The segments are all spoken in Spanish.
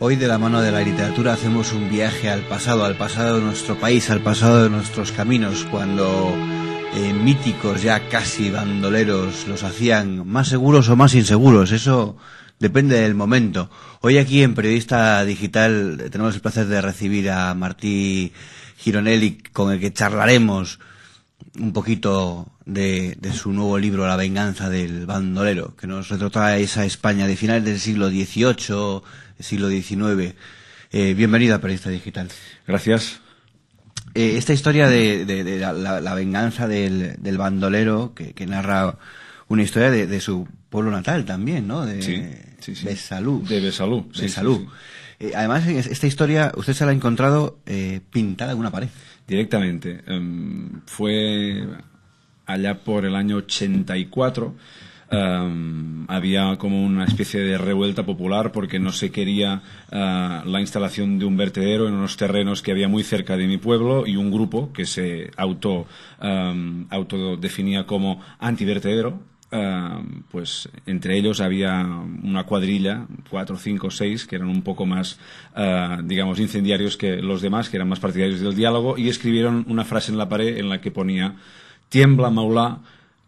Hoy de la mano de la literatura hacemos un viaje al pasado, al pasado de nuestro país, al pasado de nuestros caminos, cuando eh, míticos ya casi bandoleros los hacían más seguros o más inseguros. Eso depende del momento. Hoy aquí en Periodista Digital tenemos el placer de recibir a Martí Gironelli, con el que charlaremos un poquito de, su nuevo libro La venganza del bandolero, que nos retrotrae esa España de finales del siglo XVIII, siglo XIX. Eh, bienvenida a Periodista Digital. Gracias. Eh, esta historia de, la, venganza del, bandolero, que, narra una historia de, su pueblo natal también, ¿no? De, sí, sí, sí. De Besalú. Sí, Besalú. Eh, además, esta historia usted se la ha encontrado pintada en una pared. Directamente. Em, fue allá por el año 84, um, había como una especie de revuelta popular porque no se quería uh, la instalación de un vertedero en unos terrenos que había muy cerca de mi pueblo y un grupo que se auto, um, autodefinía como antivertedero. Um, pues entre ellos había una cuadrilla, cuatro, cinco, seis, que eran un poco más, uh, digamos, incendiarios que los demás, que eran más partidarios del diálogo, y escribieron una frase en la pared en la que ponía tiembla Maulá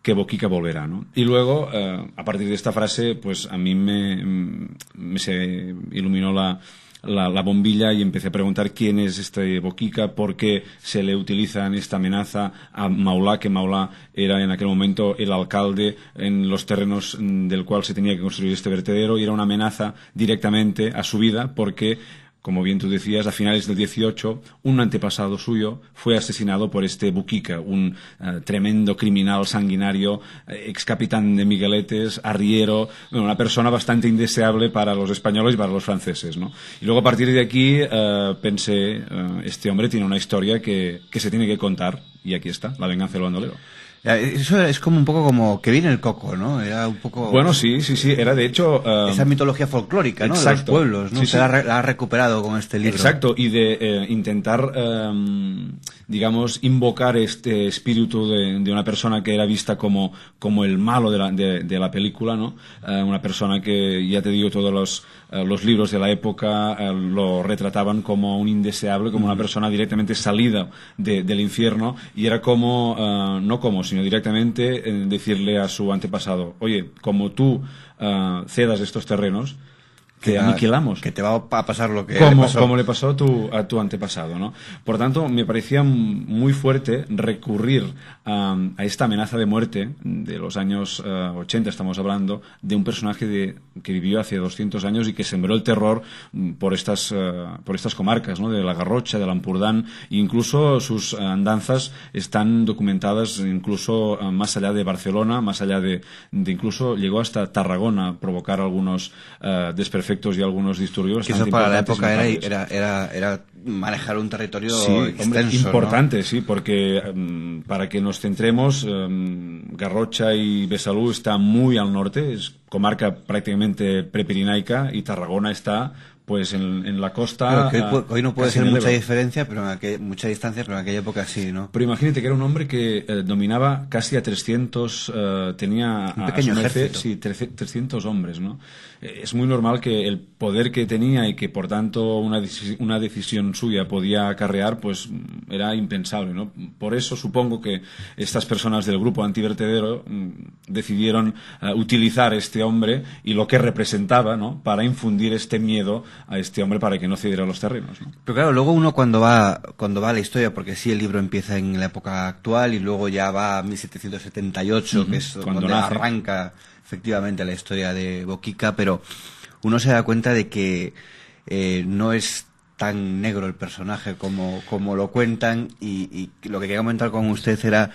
que Boquica volverá, ¿no? Y luego, eh, a partir de esta frase, pues a mí me, me se iluminó la, la, la, bombilla y empecé a preguntar quién es este Boquica, por qué se le utiliza en esta amenaza a Maulá, que Maulá era en aquel momento el alcalde en los terrenos del cual se tenía que construir este vertedero y era una amenaza directamente a su vida porque como bien tú decías, a finales del 18, un antepasado suyo fue asesinado por este Buquica, un eh, tremendo criminal sanguinario, eh, ex capitán de Migueletes, arriero, una persona bastante indeseable para los españoles y para los franceses. ¿no? Y luego a partir de aquí eh, pensé, este hombre tiene una historia que, que se tiene que contar, y aquí está, la venganza del bandolero. Eso es como un poco como que viene el coco, ¿no? Era un poco. Bueno, sí, sí, sí. Era de hecho. Um, esa mitología folclórica, ¿no? De los pueblos, ¿no? Se La, ha recuperado con este libro. Exacto. Y de eh, intentar. Em, digamos, invocar este espíritu de, de una persona que era vista como, como el malo de la, de, la película, ¿no? Eh, una persona que, ya te digo, todos los, eh, los libros de la época eh, lo retrataban como un indeseable, como una mm. persona directamente salida de, del infierno, y era como, no como, sino directamente decirle a su antepasado, oye, como tú cedas estos terrenos, que aniquilamos. que te va a pasar lo que como, pasó, como le pasó a, tu, antepasado. ¿no? Por tanto, me parecía muy fuerte recurrir a, esta amenaza de muerte de los años 80, eh, estamos hablando, de un personaje de, que vivió hace 200 años y que sembró el terror mm, por estas, eh, por estas comarcas, de la Garrocha, de la incluso sus andanzas están documentadas incluso eh, más allá de Barcelona, más allá de, incluso llegó hasta Tarragona a provocar algunos uh, y algunos disturbios. eso para la época era, era, era, era, manejar un territorio extenso, importante, sí, porque mm, para que nos centremos, mm, Garrocha y Besalú está muy al norte, es comarca prácticamente prepirinaica y Tarragona está pues en, la costa... hoy no puede ser mucha diferencia, pero en aquella, mucha distancia, pero en aquella época sí, ¿no? Pero imagínate que era un hombre que eh, dominaba casi a 300, eh, tenía un pequeño sí, 300 hombres, ¿no? Eh, es muy normal que el poder que tenía y que por tanto una, decisión suya podía acarrear, pues era impensable, ¿no? Por eso supongo que estas personas del grupo antivertedero mm, decidieron utilizar este hombre y lo que representaba, ¿no? Para infundir este miedo a este hombre para que no cediera los terrenos. Pero claro, luego uno cuando va, cuando va a la historia, porque sí, el libro empieza en la época actual y luego ya va a 1778, que es cuando arranca efectivamente la historia de Boquica, pero uno se da cuenta de que eh, no es tan negro el personaje como, como lo cuentan y, lo que quería comentar con usted era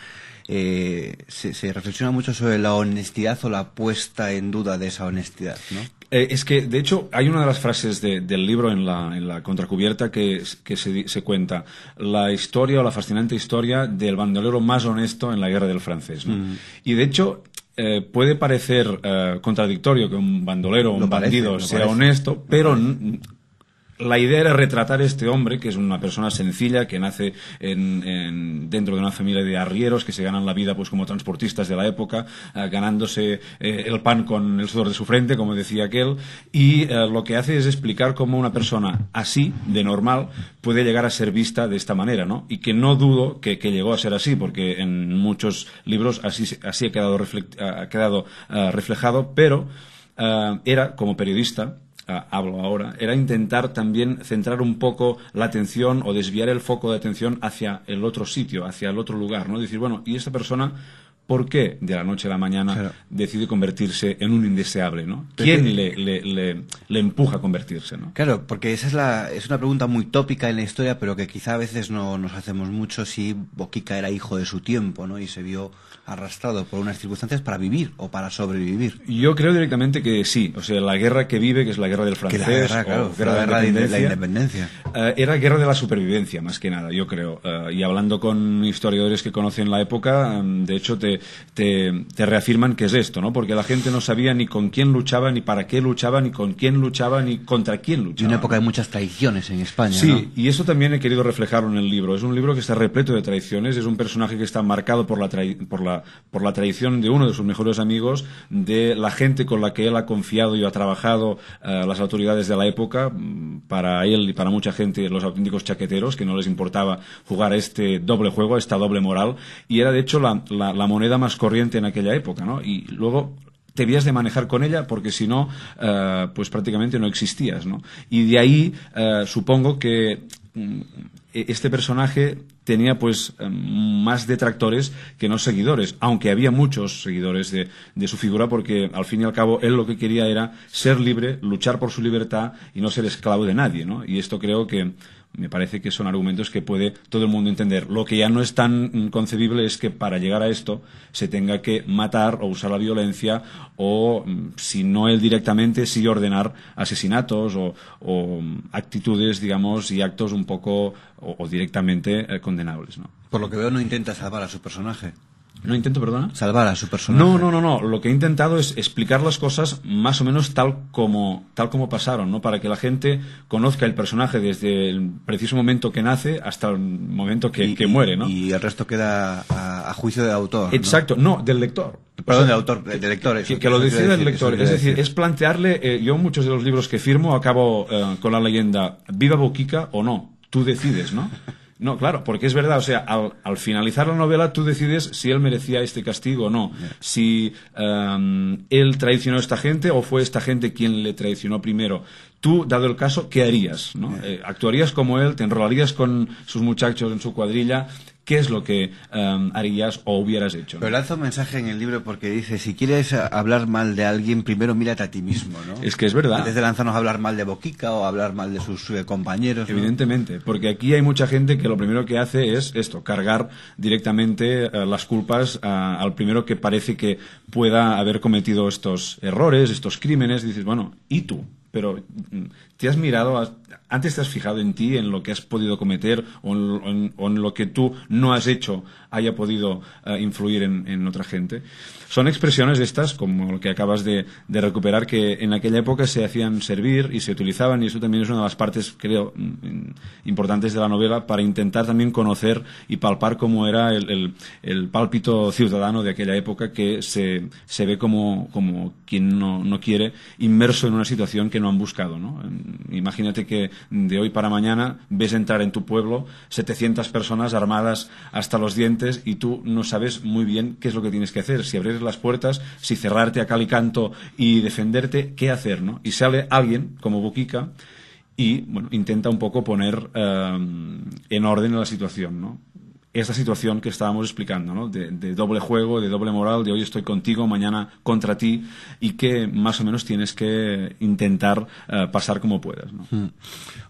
eh, se, se, reflexiona mucho sobre la honestidad o la puesta en duda de esa honestidad, ¿no? Eh, es que, de hecho, hay una de las frases del libro en la, contracubierta que, se, cuenta la historia o la fascinante historia del bandolero más honesto en la guerra del francés. Mm. Y de hecho, eh, puede parecer eh, contradictorio que un bandolero un bandido sea honesto, pero la idea era retratar a este hombre, que es una persona sencilla, que nace en, en, dentro de una familia de arrieros que se ganan la vida pues como transportistas de la época, eh, ganándose eh, el pan con el sudor de su frente, como decía aquel, y eh, lo que hace es explicar cómo una persona así, de normal, puede llegar a ser vista de esta manera, ¿no? Y que no dudo que, llegó a ser así, porque en muchos libros así, así ha quedado reflejado, pero era, como periodista, hablo ahora, era intentar también centrar un poco la atención o desviar el foco de atención hacia el otro sitio, hacia el otro lugar, ¿no? Decir, bueno, ¿y esta persona ¿Por qué de la noche a la mañana decide convertirse en un indeseable? ¿no? ¿Quién le, empuja a convertirse? Claro, porque esa es, la, es una pregunta muy tópica en la historia, pero que quizá a veces no nos hacemos mucho si Boquica era hijo de su tiempo ¿no? y se vio arrastrado por unas circunstancias para vivir o para sobrevivir. Yo creo directamente que sí. O sea, la guerra que vive, que es la guerra del francés, la guerra, de, la independencia, eh, era guerra de la supervivencia, más que nada, yo creo. Eh, y hablando con historiadores que conocen la época, mm, de hecho, te te, reafirman que es esto, ¿no? Porque la gente no sabía ni con quién luchaba, ni para qué luchaba, ni con quién luchaba, ni contra quién luchaba. Y una época de muchas traiciones en España. Sí, y eso también he querido reflejarlo en el libro. Es un libro que está repleto de traiciones, es un personaje que está marcado por la, traición de uno de sus mejores amigos, de la gente con la que él ha confiado y ha trabajado eh, las autoridades de la época, mm, para él y para mucha gente, los auténticos chaqueteros, que no les importaba jugar este doble juego, esta doble moral, y era de hecho la moneda más corriente en aquella época, ¿no? Y luego te habías de manejar con ella porque si no, eh, pues prácticamente no existías, ¿no? Y de ahí eh, supongo que mm, e-, este personaje tenía pues eh, más detractores que no seguidores, aunque había muchos seguidores de, de, su figura porque al fin y al cabo él lo que quería era ser libre, luchar por su libertad y no ser esclavo de nadie, ¿no? Y esto creo que me parece que son argumentos que puede todo el mundo entender. Lo que ya no es tan concebible es que para llegar a esto se tenga que matar o usar la violencia o, mm, si no él directamente, sí ordenar asesinatos o, mm, actitudes, digamos, y actos un poco o, directamente eh, condenables. ¿no? Por lo que veo, no intenta salvar a su personaje. No intento, perdona. Salvar a su personaje. No, no, no, no. Lo que he intentado es explicar las cosas más o menos tal como, tal como pasaron, ¿no? Para que la gente conozca el personaje desde el preciso momento que nace hasta el momento que, muere, ¿no? Y el resto queda a, juicio del autor. ¿no? Exacto, no, del lector. Perdón, del autor, del lector. que, lo decida el lector. Es decir, es plantearle, eh, yo muchos de los libros que firmo acabo eh, con la leyenda, viva Boquica o no, tú decides, ¿no? No, claro, porque es verdad, o sea, al, finalizar la novela tú decides si él merecía este castigo o no, si em, él traicionó a esta gente o fue esta gente quien le traicionó primero, tú, dado el caso, ¿qué harías? Eh, ¿Actuarías como él? ¿Te enrolarías con sus muchachos en su cuadrilla? ¿Qué es lo que em, harías o hubieras hecho? Pero lanza un mensaje en el libro porque dice, si quieres hablar mal de alguien, primero mírate a ti mismo, Es que es verdad. Antes de lanzarnos a hablar mal de Boquica o hablar mal de sus eh, compañeros. Evidentemente, porque aquí hay mucha gente que lo primero que hace es esto, cargar directamente eh, las culpas al primero que parece que pueda haber cometido estos errores, estos crímenes. dices, bueno, ¿y tú? pero mm, ¿te has mirado, a antes te has fijado en ti, en lo que has podido cometer o en, lo que tú no has hecho haya podido eh, influir en, otra gente. Son expresiones estas, como lo que acabas de, recuperar, que en aquella época se hacían servir y se utilizaban, y eso también es una de las partes, creo, mm, importantes de la novela, para intentar también conocer y palpar cómo era el, el, pálpito ciudadano de aquella época que se, se ve como, como quien no, no, quiere, inmerso en una situación que no han buscado. ¿no? Imagínate que de, hoy para mañana ves entrar en tu pueblo 700 personas armadas hasta los dientes y tú no sabes muy bien qué es lo que tienes que hacer, si abrir las puertas, si cerrarte a cal y canto y defenderte, qué hacer, ¿no? Y sale alguien como Buquica y bueno, intenta un poco poner eh, en orden la situación, ¿no? esta situación que estábamos explicando, ¿no? de, doble juego, de doble moral, de hoy estoy contigo, mañana contra ti, y que más o menos tienes que intentar eh, pasar como puedas. Hmm.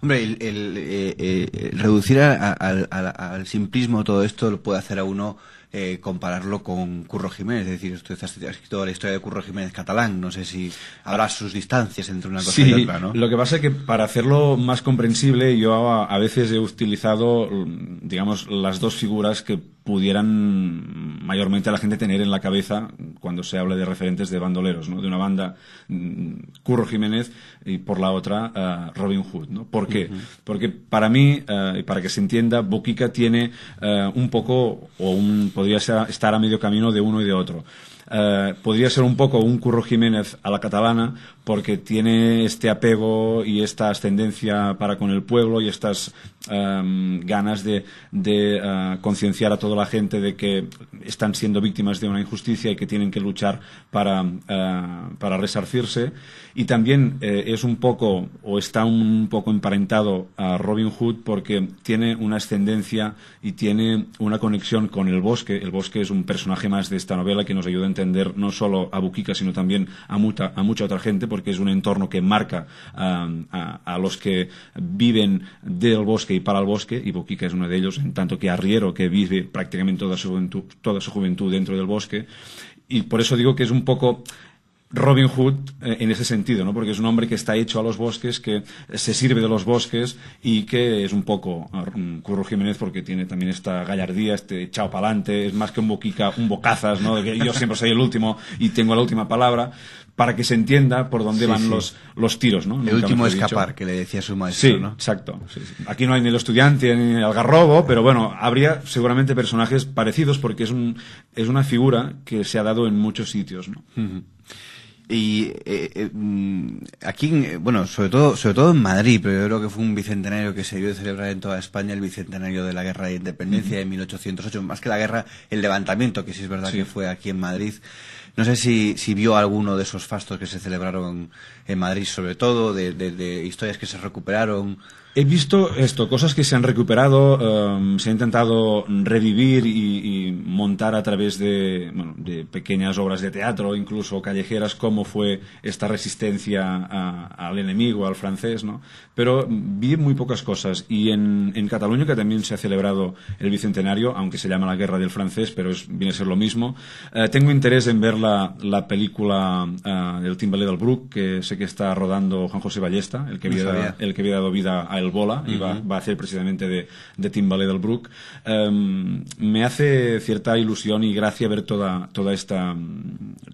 Hombre, el, eh, eh, reducir al simplismo todo esto lo puede hacer a uno eh, compararlo con Curro Jiménez. Es decir, usted ha escrito la historia de Curro Jiménez catalán. No sé si habrá sus distancias entre una cosa y otra, ¿no? Lo que pasa es que para hacerlo más comprensible, yo a veces he utilizado, mm, digamos, las dos figuras que pudieran mayormente la gente tener en la cabeza cuando se habla de referentes de bandoleros, ¿no? De una banda mm, Curro Jiménez y por la otra eh, Robin Hood, ¿no? ¿Por qué? Porque para mí, eh, y para que se entienda, Boquica tiene eh, un poco, o un, podría ser, estar a medio camino de uno y de otro. podría ser un poco un Curro Jiménez a la catalana porque tiene este apego y esta ascendencia para con el pueblo y estas em, ganas de, eh, concienciar a toda la gente de que están siendo víctimas de una injusticia y que tienen que luchar para, eh, resarcirse. Y también eh, es un poco, o está un poco emparentado a Robin Hood porque tiene una ascendencia y tiene una conexión con el bosque. El bosque es un personaje más de esta novela que nos ayuda a entender no solo a Buquica, sino también a, a mucha otra gente porque es un entorno que marca ehm, a, los que viven del bosque y para el bosque, y Boquica es uno de ellos, en tanto que Arriero, que vive prácticamente toda su toda su juventud dentro del bosque, y por eso digo que es un poco Robin Hood eh, en ese sentido, ¿no? Porque es un hombre que está hecho a los bosques, que se sirve de los bosques y que es un poco ah, mm, Curro Jiménez porque tiene también esta gallardía, este chao pa'lante, es más que un boquica, un bocazas, ¿no? De que yo siempre soy el último y tengo la última palabra para que se entienda por dónde van Los, tiros, ¿no? El último escapar, que le decía su maestro, sí, Exacto. Aquí no hay ni el estudiante ni el algarrobo, pero bueno, habría seguramente personajes parecidos porque es, un, una figura que se ha dado en muchos sitios, ¿no? Y eh, eh mm, aquí, eh, bueno, sobre todo, sobre todo en Madrid, pero yo creo que fue un bicentenario que se vio de celebrar en toda España, el bicentenario de la Guerra de Independencia de 1808, más que la guerra, el levantamiento, que sí es verdad que fue aquí en Madrid. No sé si, si vio alguno de esos fastos que se celebraron en Madrid, sobre todo, de, de, de historias que se recuperaron. He visto esto, cosas que se han recuperado, em, se ha intentado revivir y, montar a través de, pequeñas obras de teatro, incluso callejeras, cómo fue esta resistencia al enemigo, al francés, ¿no? Pero vi muy pocas cosas. Y en, Cataluña, que también se ha celebrado el Bicentenario, aunque se llama la Guerra del Francés, pero viene a ser lo mismo, eh, tengo interés en ver la, película eh, del El Timbalé del Brook que sé que está rodando Juan José Ballesta, el que, el que había dado vida a el Bola y va, a ser precisamente de, de Timbalé del Brook, em, me hace cierta ilusión y gracia ver toda, toda esta,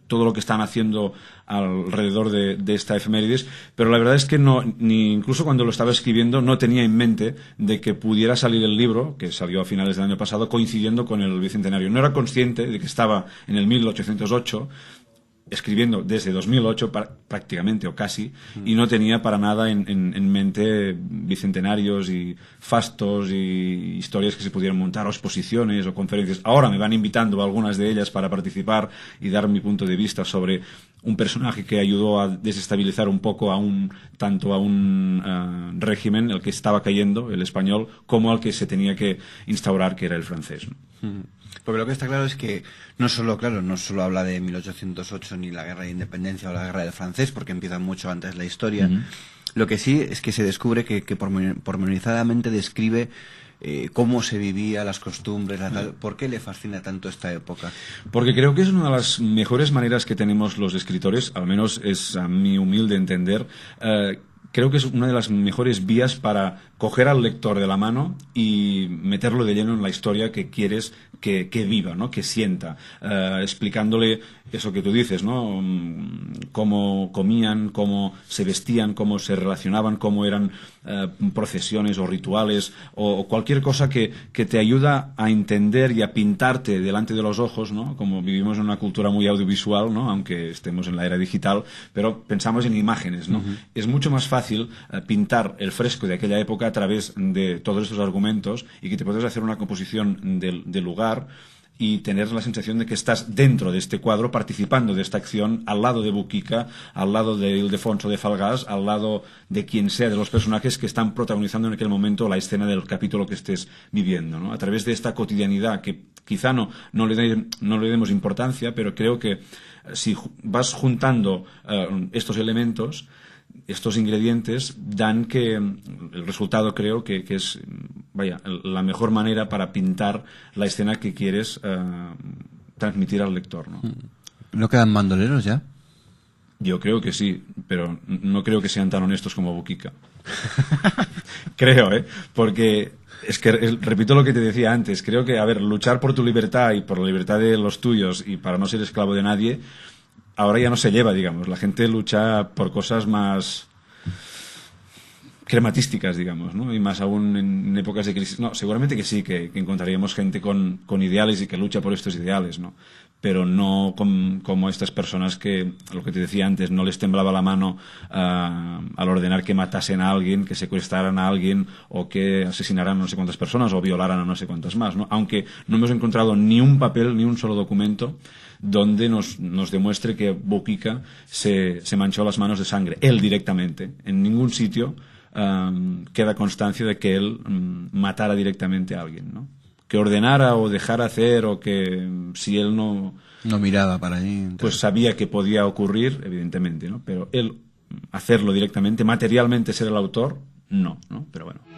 todo lo que están haciendo alrededor de, de, esta efemérides, pero la verdad es que no, ni incluso cuando lo estaba escribiendo, no tenía en mente de que pudiera salir el libro, que salió a finales del año pasado, coincidiendo con el bicentenario. No era consciente de que estaba en el 1808, escribiendo desde 2008 prácticamente o casi mm. y no tenía para nada en, en, mente bicentenarios y fastos y historias que se pudieran montar o exposiciones o conferencias. Ahora me van invitando a algunas de ellas para participar y dar mi punto de vista sobre un personaje que ayudó a desestabilizar un poco a un tanto a un eh, régimen el que estaba cayendo el español como al que se tenía que instaurar que era el francés porque lo que está claro es que no solo claro no solo habla de 1808 ni la guerra de independencia o la guerra del francés porque empieza mucho antes la historia lo que sí es que se descubre que, que pormenorizadamente describe eh, cómo se vivía, las costumbres, ¿Por qué le fascina tanto esta época? Porque creo que es una de las mejores maneras que tenemos los escritores, al menos es a mi humilde entender, eh, creo que es una de las mejores vías para coger al lector de la mano y meterlo de lleno en la historia que quieres que, viva, ¿no? que sienta, eh, explicándole eso que tú dices, ¿no? Mm, cómo comían, cómo se vestían, cómo se relacionaban, cómo eran eh, procesiones o rituales o, cualquier cosa que, te ayuda a entender y a pintarte delante de los ojos, ¿no? como vivimos en una cultura muy audiovisual, ¿no? aunque estemos en la era digital, pero pensamos en imágenes. ¿no? Es mucho más fácil eh, pintar el fresco de aquella época a través de todos estos argumentos y que te puedes hacer una composición del, lugar y tener la sensación de que estás dentro de este cuadro, participando de esta acción, al lado de Buquica, al lado de Ildefonso de Falgas, al lado de quien sea de los personajes que están protagonizando en aquel momento la escena del capítulo que estés viviendo. A través de esta cotidianidad que quizá no, no, le, demos importancia, pero creo que si vas juntando eh, estos elementos, estos ingredientes dan que mm, el resultado creo que, es mm, vaya la mejor manera para pintar la escena que quieres eh, transmitir al lector ¿no? Mm. ¿no quedan mandoleros ya? Yo creo que sí, pero no creo que sean tan honestos como Buquica. creo, ¿eh? Porque es que, repito lo que te decía antes, creo que, a ver, luchar por tu libertad y por la libertad de los tuyos y para no ser esclavo de nadie, ahora ya no se lleva, digamos. La gente lucha por cosas más crematísticas, digamos, ¿no? Y más aún en, épocas de crisis. No, seguramente que sí, que, encontraríamos gente con, ideales y que lucha por estos ideales, ¿no? Pero no como estas personas que, lo que te decía antes, no les temblaba la mano ah, al ordenar que matasen a alguien, que secuestraran a alguien o que asesinaran a no sé cuántas personas o violaran a no sé cuántas más, ¿no? Aunque no hemos encontrado ni un papel, ni un solo documento donde nos, demuestre que Boquica se, manchó las manos de sangre, él directamente. En ningún sitio queda constancia de que él mm, matara directamente a alguien, ¿no? Que ordenara o dejara hacer o que mm, si él no... No miraba para allí. Pues sabía que podía ocurrir, evidentemente, ¿no? Pero él mm, hacerlo directamente, materialmente ser el autor, no, ¿no? Pero bueno.